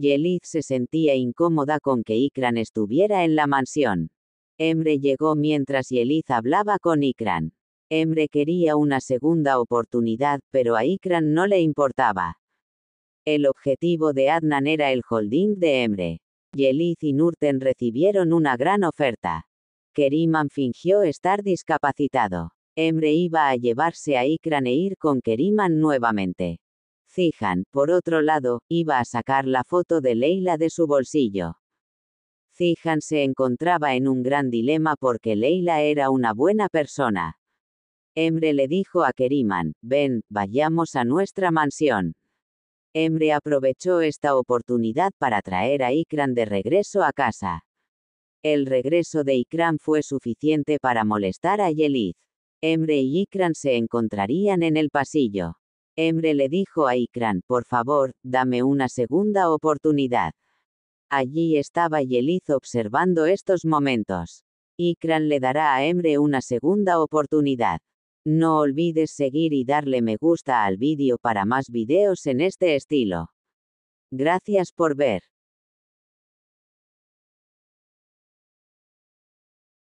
Yeliz se sentía incómoda con que Ikran estuviera en la mansión. Emre llegó mientras Yeliz hablaba con Ikran. Emre quería una segunda oportunidad, pero a Ikran no le importaba. El objetivo de Adnan era el holding de Emre. Yeliz y Nurten recibieron una gran oferta. Keriman fingió estar discapacitado. Emre iba a llevarse a Ikran e ir con Keriman nuevamente. Cihan, por otro lado, iba a sacar la foto de Leila de su bolsillo. Cihan se encontraba en un gran dilema porque Leila era una buena persona. Emre le dijo a Keriman, ven, vayamos a nuestra mansión. Emre aprovechó esta oportunidad para traer a Ikran de regreso a casa. El regreso de Ikran fue suficiente para molestar a Yeliz. Emre y Ikran se encontrarían en el pasillo. Emre le dijo a Ikran, por favor, dame una segunda oportunidad. Allí estaba Yeliz observando estos momentos. Ikran le dará a Emre una segunda oportunidad. No olvides seguir y darle me gusta al vídeo para más videos en este estilo. Gracias por ver.